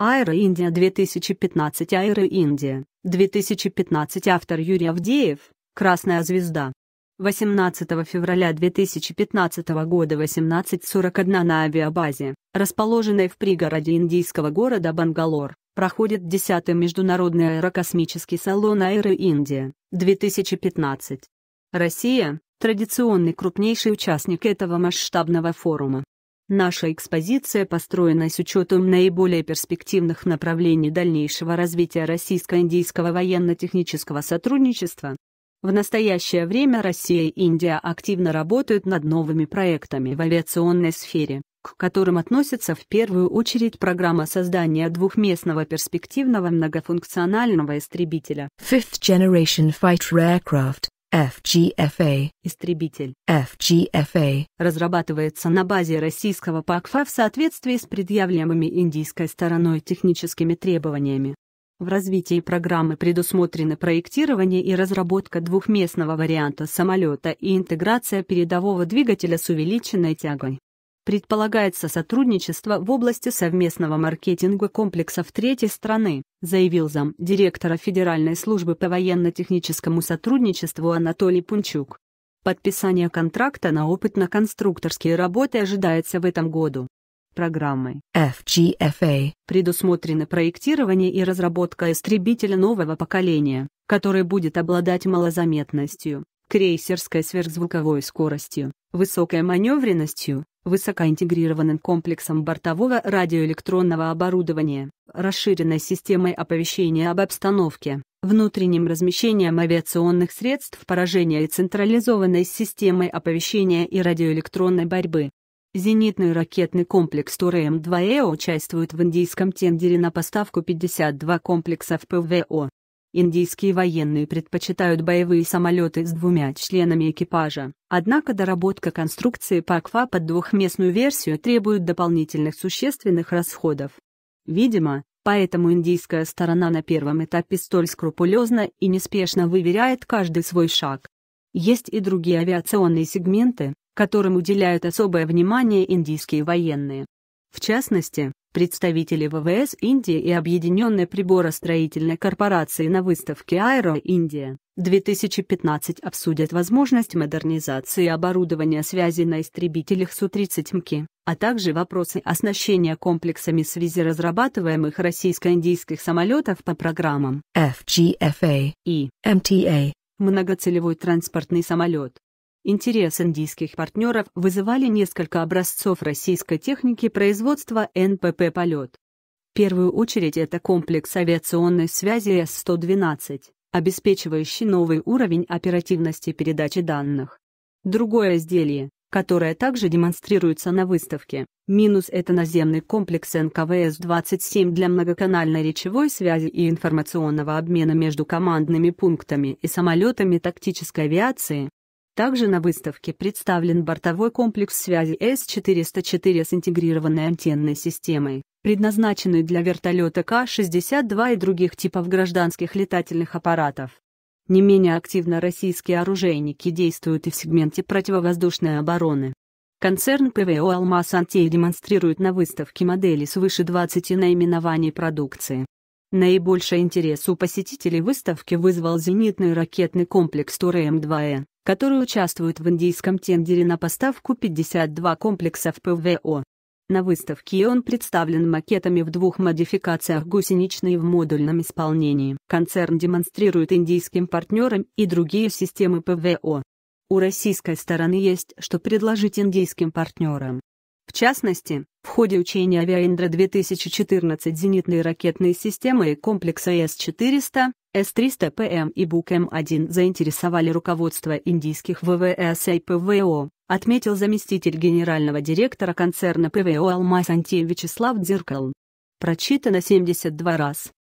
Аэро Индия 2015 Аэро Индия 2015 Автор Юрий Авдеев, Красная звезда. 18 февраля 2015 года 18.41 на авиабазе, расположенной в пригороде индийского города Бангалор, проходит 10-й Международный аэрокосмический салон Аэро Индия 2015. Россия – традиционный крупнейший участник этого масштабного форума. Наша экспозиция построена с учетом наиболее перспективных направлений дальнейшего развития российско-индийского военно-технического сотрудничества. В настоящее время Россия и Индия активно работают над новыми проектами в авиационной сфере, к которым относится в первую очередь программа создания двухместного перспективного многофункционального истребителя Fifth Generation Fighter Aircraft FGFA, истребитель FGFA, разрабатывается на базе российского ПАКФА в соответствии с предъявляемыми индийской стороной техническими требованиями. В развитии программы предусмотрены проектирование и разработка двухместного варианта самолета и интеграция передового двигателя с увеличенной тягой предполагается сотрудничество в области совместного маркетинга комплексов третьей страны, заявил зам директора Федеральной службы по военно-техническому сотрудничеству Анатолий Пунчук. Подписание контракта на опытно-конструкторские работы ожидается в этом году. Программы FGFA предусмотрены проектирование и разработка истребителя нового поколения, который будет обладать малозаметностью, крейсерской сверхзвуковой скоростью, высокой маневренностью, высокоинтегрированным комплексом бортового радиоэлектронного оборудования, расширенной системой оповещения об обстановке, внутренним размещением авиационных средств поражения и централизованной системой оповещения и радиоэлектронной борьбы. Зенитный ракетный комплекс ТУРМ-2Э участвует в индийском тендере на поставку 52 комплексов ПВО. Индийские военные предпочитают боевые самолеты с двумя членами экипажа, однако доработка конструкции ПАКВА под двухместную версию требует дополнительных существенных расходов. Видимо, поэтому индийская сторона на первом этапе столь скрупулезно и неспешно выверяет каждый свой шаг. Есть и другие авиационные сегменты, которым уделяют особое внимание индийские военные. В частности, Представители ВВС Индии и Объединенной приборостроительной корпорации на выставке Aero Индия 2015 обсудят возможность модернизации оборудования связи на истребителях Су-30 МКИ, а также вопросы оснащения комплексами связи разрабатываемых российско-индийских самолетов по программам FGFA и MTA, многоцелевой транспортный самолет. Интерес индийских партнеров вызывали несколько образцов российской техники производства НПП «Полет». В первую очередь это комплекс авиационной связи С-112, обеспечивающий новый уровень оперативности передачи данных. Другое изделие, которое также демонстрируется на выставке, минус это наземный комплекс НКВС-27 для многоканальной речевой связи и информационного обмена между командными пунктами и самолетами тактической авиации, также на выставке представлен бортовой комплекс связи С-404 с интегрированной антенной системой, предназначенной для вертолета К-62 и других типов гражданских летательных аппаратов. Не менее активно российские оружейники действуют и в сегменте противовоздушной обороны. Концерн ПВО «Алмаз Антей» демонстрирует на выставке модели свыше 20 наименований продукции. Наибольший интерес у посетителей выставки вызвал зенитный ракетный комплекс тур м 2 э который участвует в индийском тендере на поставку 52 комплексов ПВО. На выставке он представлен макетами в двух модификациях гусеничной в модульном исполнении. Концерн демонстрирует индийским партнерам и другие системы ПВО. У российской стороны есть что предложить индийским партнерам. В частности, в ходе учения «Авиаиндра-2014» зенитные ракетные системы и комплекса С-400, С-300ПМ и БУК-М1 заинтересовали руководство индийских ВВС и ПВО, отметил заместитель генерального директора концерна ПВО «Алмаз антей Вячеслав Дзиркал. Прочитано 72 раз.